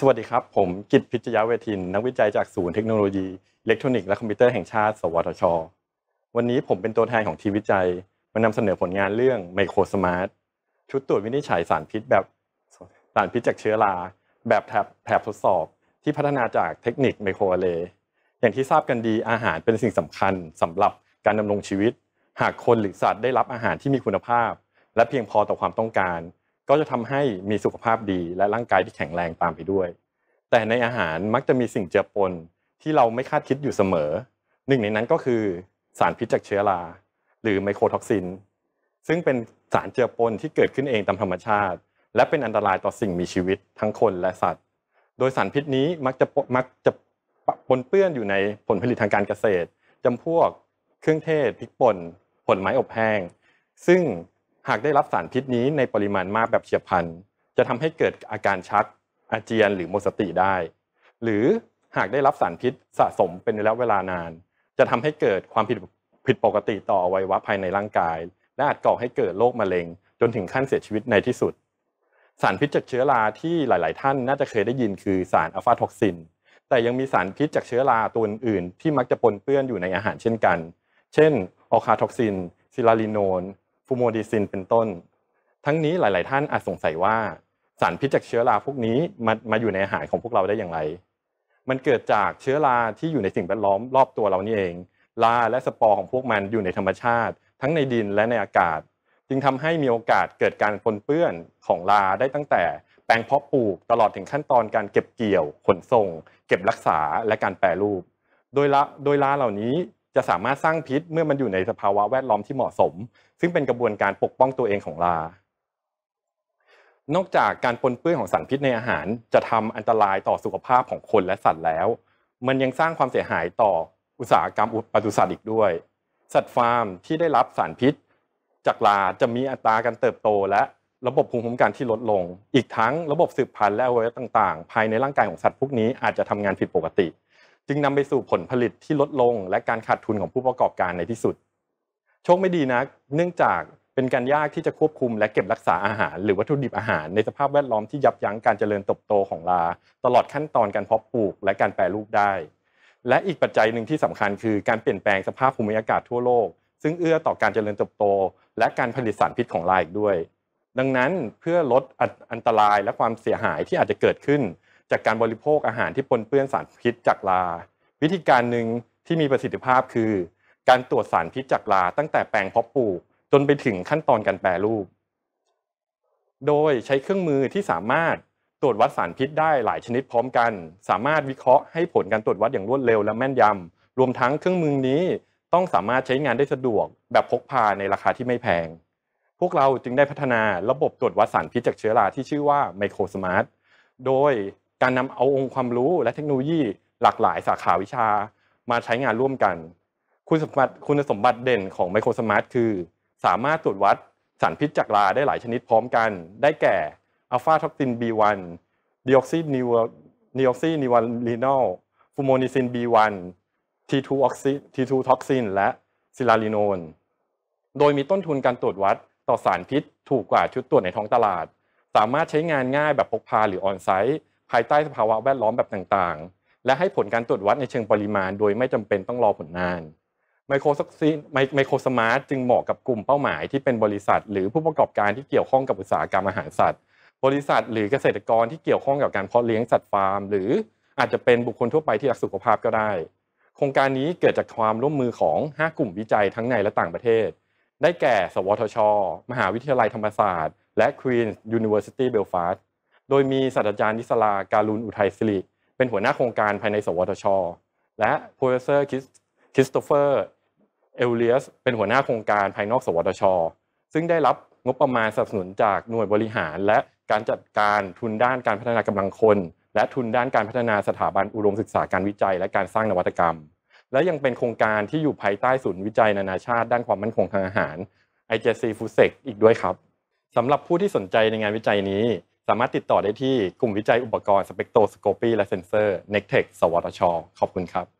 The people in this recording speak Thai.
สวัสดีครับ ผมกิตพิจยาเวทินนักวิจัยจากศูนย์เทคโนโลยีอิเล็กทรอนิกส์และคอมพิวเตอร์แห่งชาติ สวทช วันนี้ผมเป็นตัวแทนของทีวิจัยมานำเสนอผลงานเรื่องไมโครสมาร์ทชุดตรวจวินิจฉัยสารพิษแบบสารพิษจากเชื้อราแบบแถบทดสอบที่พัฒนาจากเทคนิคไมโครเลอย่างที่ทราบกันดีอาหารเป็นสิ่งสำคัญสำหรับการดำรงชีวิต หากคนหรือสัตว์ได้รับอาหารที่มีคุณภาพ และเพียงพอต่อความต้องการก็จะทำให้มีสุขภาพดีและร่างกายที่แข็งแรงตามไปด้วย แต่ในอาหารมักจะมีสิ่งเจือปนที่เราไม่คาดคิดอยู่เสมอ หนึ่งในนั้นก็คือสารพิษจากเชื้อราหรือไมโครท็อกซิน ซึ่งเป็นสารเจือปนที่เกิดขึ้นเองตามธรรมชาติ และเป็นอันตรายต่อสิ่งมีชีวิตทั้งคนและสัตว์ โดยสารพิษนี้มักจะมักจะปนเปื้อนอยู่ในผลผลิตทางการเกษตรจำพวกเครื่องเทศพริกป่นผลไม้อบแห้งซึ่งหากได้รับสารพิษนี้ในปริมาณมากแบบเฉียบพลันจะทำให้เกิดอาการชัก อาเจียน หรือหมดสติได้ หรือหากได้รับสารพิษสะสมเป็นระยะเวลานาน จะทำให้เกิดความผิดผิดปกติต่ออวัยวะภายในร่างกายและอาจก่อให้เกิดโรคมะเร็งจนถึงขั้นเสียชีวิตในที่สุด สารพิษจากเชื้อราที่หลาย ๆ ท่านน่าจะเคยได้ยินคือ สารอัลฟาท็อกซิน แต่ยังมีสารพิษจากเชื้อราตัวอื่นที่มักจะปนเปื้อนอยู่ในอาหารเช่นกัน เช่น ออคาท็อกซินซิลาลิโนนฟูโมดีซินเป็นต้น ทั้งนี้หลาย ๆ ท่านอาจสงสัยว่า สารพิษจากเชื้อราพวกนี้มามาอยู่ในอาหารของพวกเราได้อย่างไร มันเกิดจากเชื้อราที่อยู่ในสิ่งแวดล้อมรอบตัวเรานี่เองลาและสปอร์ของพวกมันอยู่ในธรรมชาติ ทั้งในดินและในอากาศ จึงทำให้มีโอกาสเกิดการปนเปื้อนของลาได้ตั้งแต่แปลงเพาะปลูกตลอดถึงขั้นตอนการเก็บเกี่ยว ขนส่ง เก็บรักษาและการแปรรูป โดยละโดยลาเหล่านี้จะสามารถสร้างพิษเมื่อมันอยู่ในสภาวะแวดล้อมที่เหมาะสม ซึ่งเป็นกระบวนการปกป้องตัวเองของลา นอกจากการปนเปื้อนของสารพิษในอาหาร จะทำอันตรายต่อสุขภาพของคนและสัตว์แล้ว มันยังสร้างความเสียหายต่ออุตสาหกรรมปศุสัตว์อีกด้วย สัตว์ฟาร์มที่ได้รับสารพิษ จากลาจะมีอัตราการเติบโต และระบบภูมิคุ้มกันที่ลดลง อีกทั้งระบบสืบพันธุ์และอวัยวะต่างๆ ภายในร่างกายของสัตว์พวกนี้ อาจจะทำงานผิดปกติจึงนำไปสู่ผลผลิตที่ลดลง และการขาดทุนของผู้ประกอบการในที่สุด โชคไม่ดีนะ เนื่องจากเป็นการยากที่จะควบคุมและเก็บรักษาอาหาร หรือวัตถุดิบอาหารในสภาพแวดล้อมที่ยับยั้งการเจริญเติบโตของลาตลอดขั้นตอนการเพาะปลูกและการแปรรูปได้ และอีกปัจจัยหนึ่งที่สำคัญคือการเปลี่ยนแปลงสภาพภูมิอากาศทั่วโลก ซึ่งเอื้อต่อการเจริญเติบโต และการผลิตสารพิษของลาอีกด้วย ดังนั้นเพื่อลดอันตรายและความเสียหายที่อาจจะเกิดขึ้นจากการบริโภคอาหารที่ปนเปื้อนสารพิษจากลาวิธีการหนึ่งที่มีประสิทธิภาพคือ การตรวจสารพิษจากลาตั้งแต่แปลงเพาะปลูกจนไปถึงขั้นตอนการแปรรูปโดยใช้เครื่องมือที่สามารถตรวจวัดสารพิษได้หลายชนิดพร้อมกัน สามารถวิเคราะห์ให้ผลการตรวจวัดอย่างรวดเร็วและแม่นยำรวมทั้งเครื่องมือนี้ต้องสามารถใช้งานได้สะดวก แบบพกพาในราคาที่ไม่แพง พวกเราจึงได้พัฒนาระบบตรวจวัดสารพิษจากเชื้อราที่ชื่อว่าไมโครสมาร์ทโดยการนำเอาองค์ความรู้และเทคโนโลยีหลากหลายสาขาวิชามาใช้งานร่วมกัน คุณสมบัติคุณสมบัติเด่นของไมโครสมาร์ทคือ สามารถตรวจวัดสารพิษจากลาได้หลายชนิดพร้อมกัน ได้แก่อัลฟาท็อกซิน B1 ดิออกซีนิวนิออกซีนิวาลีนอลฟูโมนิซิน B1 T2 ออกซิ T2 ท็อกซินและซิลาลิโนน โดยมีต้นทุนการตรวจวัดต่อสารพิษถูกกว่าชุดตรวจในท้องตลาด สามารถใช้งานง่ายแบบพกพาหรือออนไซต์ภายใต้สภาวะแวดล้อมแบบต่างๆ และให้ผลการตรวจวัดในเชิงปริมาณโดยไม่จำเป็นต้องรอผลนานไมโครซักซีไมโครสมาร์ทจึงเหมาะกับกลุ่มเป้าหมายที่เป็นบริษัท หรือผู้ประกอบการที่เกี่ยวข้องกับอุตสาหกรรมอาหารสัตว์ บริษัทหรือเกษตรกรที่เกี่ยวข้องกับการเพาะเลี้ยงสัตว์ฟาร์ม หรืออาจจะเป็นบุคคลทั่วไปที่รักสุขภาพก็ได้ โครงการนี้เกิดจากความร่วมมือของ 5 กลุ่มวิจัยทั้งในและต่างประเทศ ได้แก่ สวทช มหาวิทยาลัยธรรมศาสตร์ และ Queen's University Belfast โดยมีศาสตราจารย์นิสลาการุณอุทัยสิริเป็นหัวหน้าโครงการภายในสวทช และโรเฟสเซอร์คริสโตเฟอร์เอลเลียสเป็นหัวหน้าโครงการภายนอกสวทช ซึ่งได้รับงบประมาณสนับสนุนจากหน่วยบริหาร และการจัดการทุนด้านการพัฒนากำลังคน และทุนด้านการพัฒนาสถาบันอุดมศึกษาการวิจัยและการสร้างนวัตกรรม และยังเป็นโครงการที่อยู่ภายใต้ศูนย์วิจัยนานาชาติด้านความมั่นคงทางอาหาร IJC f o o d s e c อีกด้วยครับสำหรับผู้ที่สนใจในงานวิจัยนี้สามารถติดต่อได้ที่กลุ่มวิจัยอุปกรณ์สเปกโตสโคปีและเซนเซอร์ n e c t e c สวทชขอบคุณครับ